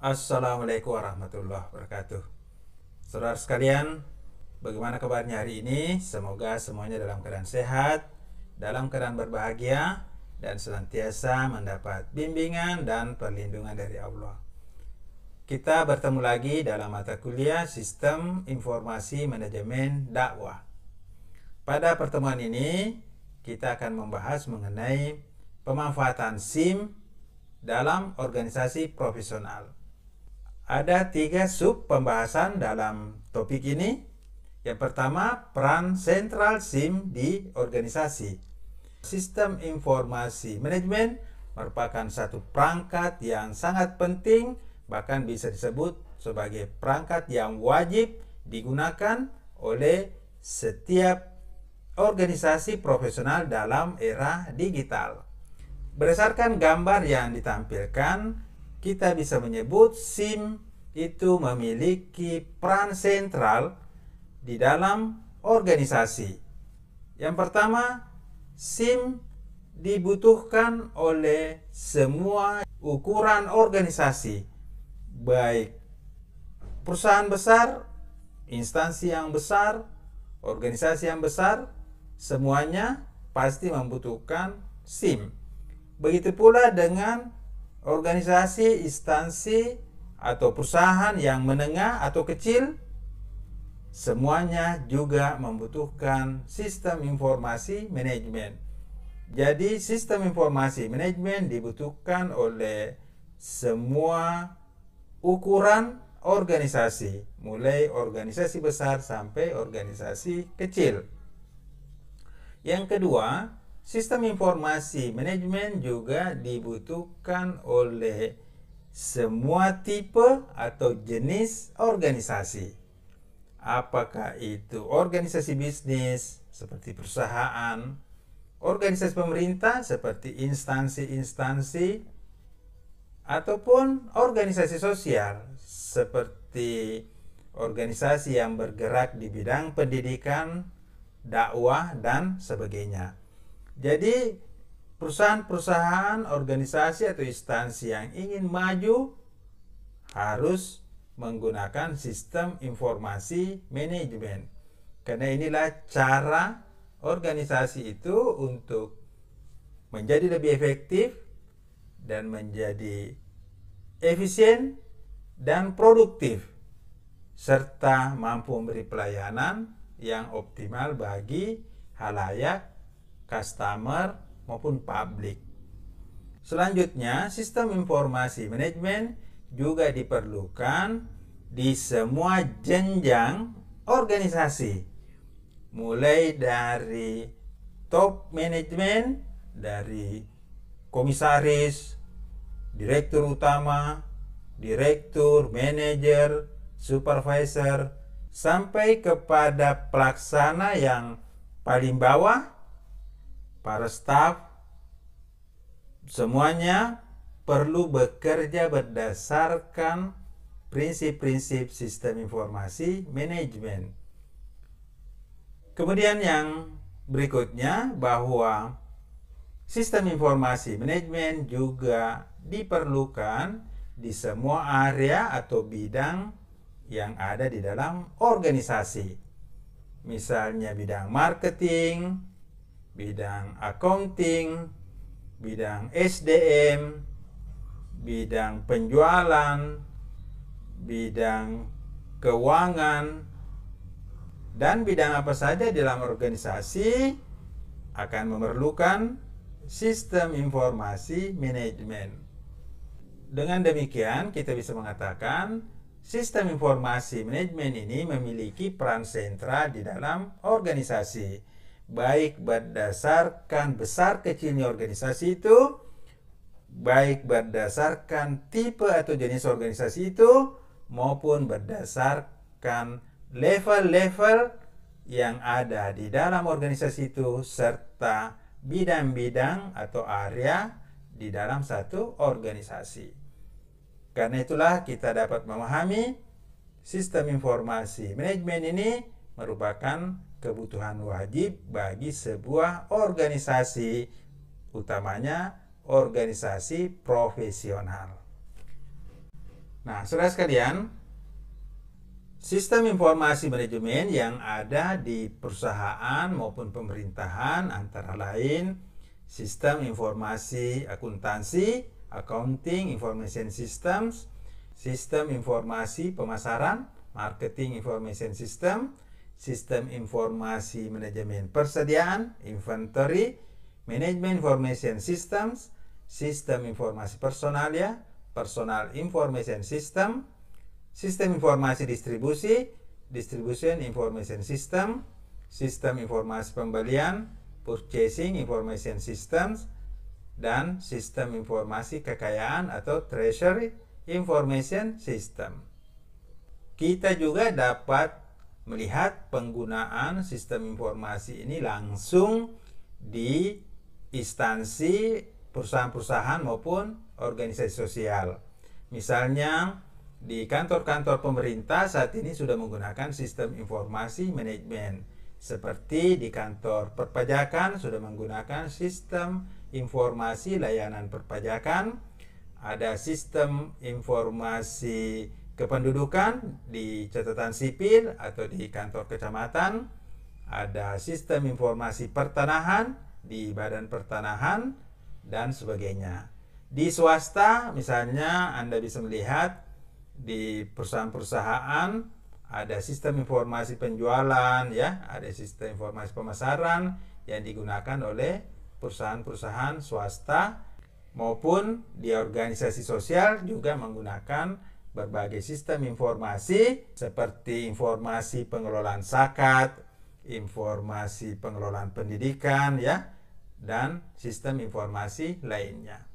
Assalamualaikum warahmatullahi wabarakatuh. Saudara sekalian, bagaimana kabarnya hari ini? Semoga semuanya dalam keadaan sehat, dalam keadaan berbahagia, dan senantiasa mendapat bimbingan dan perlindungan dari Allah. Kita bertemu lagi dalam mata kuliah Sistem Informasi Manajemen Dakwah. Pada pertemuan ini, kita akan membahas mengenai pemanfaatan SIM dalam organisasi profesional. Ada tiga sub pembahasan dalam topik ini. Yang pertama, peran sentral SIM di organisasi. Sistem informasi manajemen merupakan satu perangkat yang sangat penting, bahkan bisa disebut sebagai perangkat yang wajib digunakan oleh setiap organisasi profesional dalam era digital. Berdasarkan gambar yang ditampilkan, kita bisa menyebut SIM itu memiliki peran sentral di dalam organisasi. Yang pertama, SIM dibutuhkan oleh semua ukuran organisasi, baik perusahaan besar, instansi yang besar, organisasi yang besar, semuanya pasti membutuhkan SIM. Begitu pula dengan organisasi, instansi, atau perusahaan yang menengah atau kecil, semuanya juga membutuhkan sistem informasi manajemen. Jadi sistem informasi manajemen dibutuhkan oleh semua ukuran organisasi, mulai organisasi besar sampai organisasi kecil. Yang kedua, sistem informasi manajemen juga dibutuhkan oleh semua tipe atau jenis organisasi. Apakah itu organisasi bisnis seperti perusahaan, organisasi pemerintah seperti instansi-instansi, ataupun organisasi sosial seperti organisasi yang bergerak di bidang pendidikan, dakwah, dan sebagainya. Jadi perusahaan-perusahaan, organisasi atau instansi yang ingin maju harus menggunakan sistem informasi manajemen. Karena inilah cara organisasi itu untuk menjadi lebih efektif dan menjadi efisien dan produktif serta mampu memberi pelayanan yang optimal bagi halayak customer, maupun publik. Selanjutnya, sistem informasi manajemen juga diperlukan di semua jenjang organisasi, mulai dari top manajemen, dari komisaris, direktur utama, direktur, manajer, supervisor, sampai kepada pelaksana yang paling bawah para staf, semuanya perlu bekerja berdasarkan prinsip-prinsip sistem informasi manajemen. Kemudian yang berikutnya bahwa sistem informasi manajemen juga diperlukan di semua area atau bidang yang ada di dalam organisasi. Misalnya bidang marketing, bidang accounting, bidang SDM, bidang penjualan, bidang keuangan, dan bidang apa saja dalam organisasi akan memerlukan sistem informasi manajemen. Dengan demikian, kita bisa mengatakan sistem informasi manajemen ini memiliki peran sentral di dalam organisasi baik berdasarkan besar kecilnya organisasi itu, baik berdasarkan tipe atau jenis organisasi itu, maupun berdasarkan level-level yang ada di dalam organisasi itu, serta bidang-bidang atau area di dalam satu organisasi. Karena itulah kita dapat memahami sistem informasi manajemen ini merupakan kebutuhan wajib bagi sebuah organisasi, utamanya organisasi profesional. Nah, saudara sekalian, sistem informasi manajemen yang ada di perusahaan maupun pemerintahan antara lain sistem informasi akuntansi, accounting information systems, sistem informasi pemasaran, marketing information system, sistem informasi manajemen persediaan, inventory, management information systems, sistem informasi personal ya, personal information system, sistem informasi distribusi, distribution information system, sistem informasi pembelian, purchasing information systems, dan sistem informasi kekayaan atau treasury information system. Kita juga dapat melihat penggunaan sistem informasi ini langsung di instansi perusahaan-perusahaan maupun organisasi sosial. Misalnya di kantor-kantor pemerintah saat ini sudah menggunakan sistem informasi manajemen seperti di kantor perpajakan sudah menggunakan sistem informasi layanan perpajakan ada sistem informasi kependudukan di catatan sipil atau di kantor kecamatan, ada sistem informasi pertanahan di badan pertanahan dan sebagainya. Di swasta misalnya Anda bisa melihat di perusahaan-perusahaan ada sistem informasi penjualan ya, ada sistem informasi pemasaran yang digunakan oleh perusahaan-perusahaan swasta maupun di organisasi sosial juga menggunakan berbagai sistem informasi seperti informasi pengelolaan zakat, informasi pengelolaan pendidikan ya dan sistem informasi lainnya.